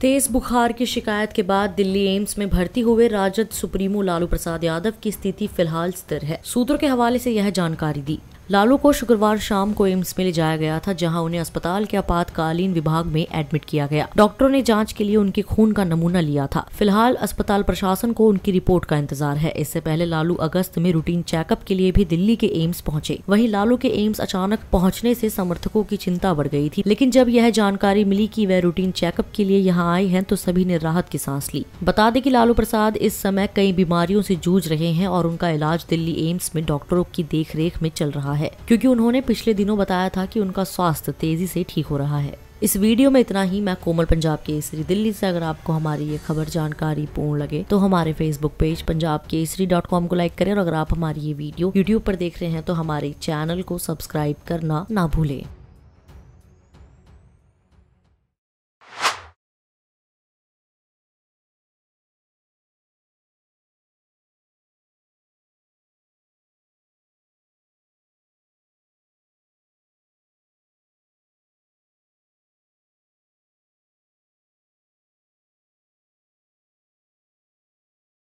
तेज बुखार की शिकायत के बाद दिल्ली एम्स में भर्ती हुए राजद सुप्रीमो लालू प्रसाद यादव की स्थिति फिलहाल स्थिर है सूत्रों के हवाले से यह जानकारी दी लालू को शुक्रवार शाम को एम्स में ले जाया गया था जहां उन्हें अस्पताल के आपातकालीन विभाग में एडमिट किया गया डॉक्टरों ने जांच के लिए उनके खून का नमूना लिया था फिलहाल अस्पताल प्रशासन को उनकी रिपोर्ट का इंतजार है इससे पहले लालू अगस्त में रूटीन चेकअप के लिए भी दिल्ली के एम्स पहुँचे वही लालू के एम्स अचानक पहुँचने ऐसी समर्थकों की चिंता बढ़ गयी थी लेकिन जब यह जानकारी मिली की वह रूटीन चेकअप के लिए यहाँ आए हैं तो सभी ने राहत की सांस ली बता दें की लालू प्रसाद इस समय कई बीमारियों ऐसी जूझ रहे हैं और उनका इलाज दिल्ली एम्स में डॉक्टरों की देख में चल रहा है है क्योंकि उन्होंने पिछले दिनों बताया था कि उनका स्वास्थ्य तेजी से ठीक हो रहा है इस वीडियो में इतना ही मैं कोमल पंजाब केसरी दिल्ली से अगर आपको हमारी ये खबर जानकारी पूर्ण लगे तो हमारे Facebook page Punjab Kesari dot com को लाइक करें और अगर आप हमारी ये वीडियो यूट्यूब पर देख रहे हैं तो हमारे चैनल को सब्सक्राइब करना ना भूलें